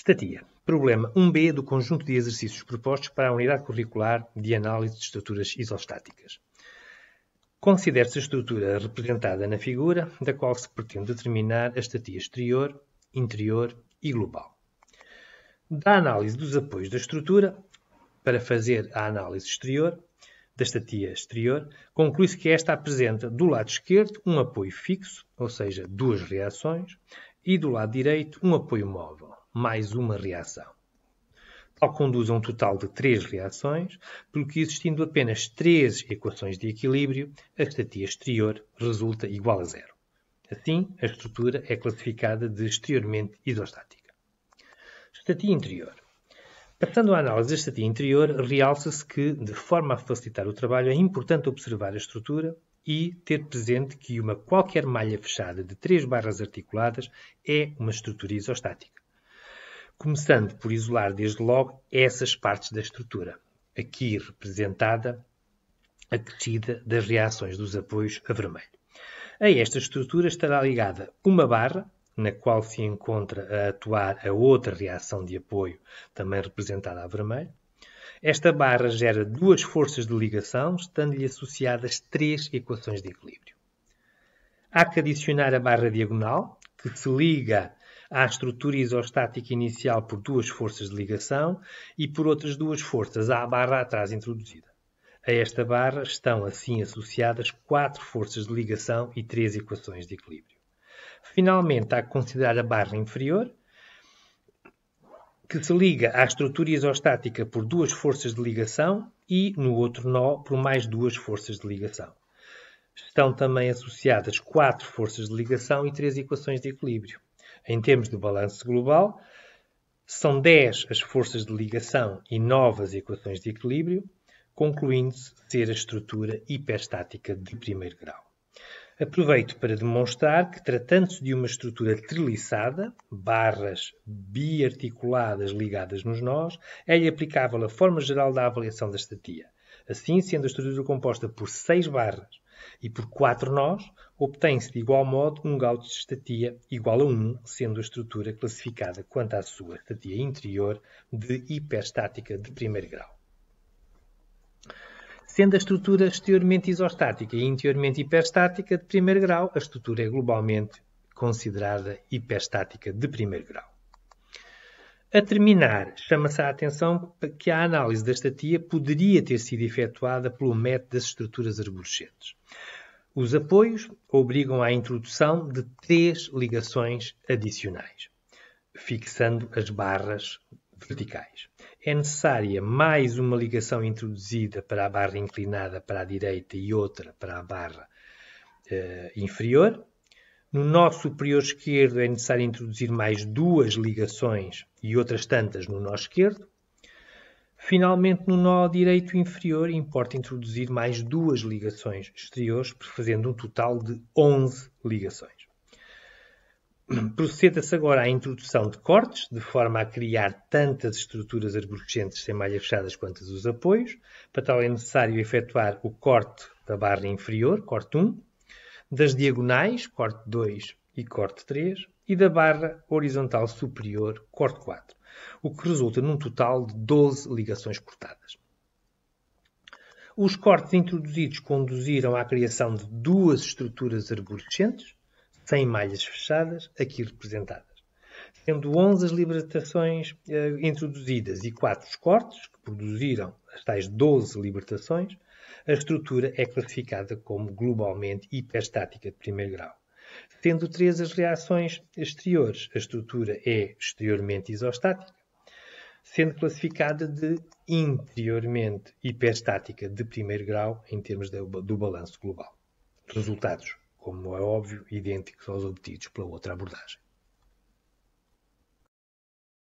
Estatia. Problema 1b do conjunto de exercícios propostos para a unidade curricular de análise de estruturas isostáticas. Considere-se a estrutura representada na figura, da qual se pretende determinar a estatia exterior, interior e global. Da análise dos apoios da estrutura, para fazer a análise exterior, da estatia exterior, conclui-se que esta apresenta do lado esquerdo um apoio fixo, ou seja, duas reações, e do lado direito um apoio móvel mais uma reação. Tal conduz a um total de três reações, porque existindo apenas três equações de equilíbrio, a estatia exterior resulta igual a zero. Assim, a estrutura é classificada de exteriormente isostática. Estatia interior. Passando à análise da estatia interior, realça-se que, de forma a facilitar o trabalho, é importante observar a estrutura e ter presente que uma qualquer malha fechada de três barras articuladas é uma estrutura isostática começando por isolar desde logo essas partes da estrutura, aqui representada a crescida das reações dos apoios a vermelho. A esta estrutura estará ligada uma barra, na qual se encontra a atuar a outra reação de apoio, também representada a vermelho. Esta barra gera duas forças de ligação, estando-lhe associadas três equações de equilíbrio. Há que adicionar a barra diagonal, que se liga à estrutura isostática inicial por duas forças de ligação e por outras duas forças à barra atrás introduzida. A esta barra estão assim associadas quatro forças de ligação e três equações de equilíbrio. Finalmente, há que considerar a barra inferior, que se liga à estrutura isostática por duas forças de ligação e, no outro nó, por mais duas forças de ligação. Estão também associadas quatro forças de ligação e três equações de equilíbrio. Em termos de balanço global, são 10 as forças de ligação e 9 as equações de equilíbrio, concluindo-se ser a estrutura hiperestática de primeiro grau. Aproveito para demonstrar que, tratando-se de uma estrutura treliçada, barras biarticuladas ligadas nos nós, é-lhe aplicável a forma geral da avaliação da estatia. Assim, sendo a estrutura composta por seis barras e por quatro nós, obtém-se de igual modo um Gauss de estatia igual a 1, sendo a estrutura classificada quanto à sua estatia interior de hiperstática de primeiro grau. Sendo a estrutura exteriormente isostática e interiormente hiperstática de primeiro grau, a estrutura é globalmente considerada hiperstática de primeiro grau. A terminar, chama-se a atenção que a análise da estatia poderia ter sido efetuada pelo método das estruturas arborescentes. Os apoios obrigam à introdução de três ligações adicionais, fixando as barras verticais. É necessária mais uma ligação introduzida para a barra inclinada para a direita e outra para a barra eh, inferior, no nó superior esquerdo é necessário introduzir mais duas ligações e outras tantas no nó esquerdo. Finalmente, no nó direito inferior, importa introduzir mais duas ligações exteriores, fazendo um total de 11 ligações. Proceda-se agora à introdução de cortes, de forma a criar tantas estruturas arborescentes sem malhas fechadas quantas os apoios. Para tal é necessário efetuar o corte da barra inferior, corte 1, das diagonais, corte 2 e corte 3, e da barra horizontal superior, corte 4, o que resulta num total de 12 ligações cortadas. Os cortes introduzidos conduziram à criação de duas estruturas arborescentes, sem malhas fechadas, aqui representadas sendo 11 as libertações eh, introduzidas e 4 os cortes, que produziram as tais 12 libertações, a estrutura é classificada como globalmente hiperestática de primeiro grau. Tendo 3 as reações exteriores, a estrutura é exteriormente isostática, sendo classificada de interiormente hiperestática de primeiro grau em termos de, do balanço global. Resultados, como é óbvio, idênticos aos obtidos pela outra abordagem.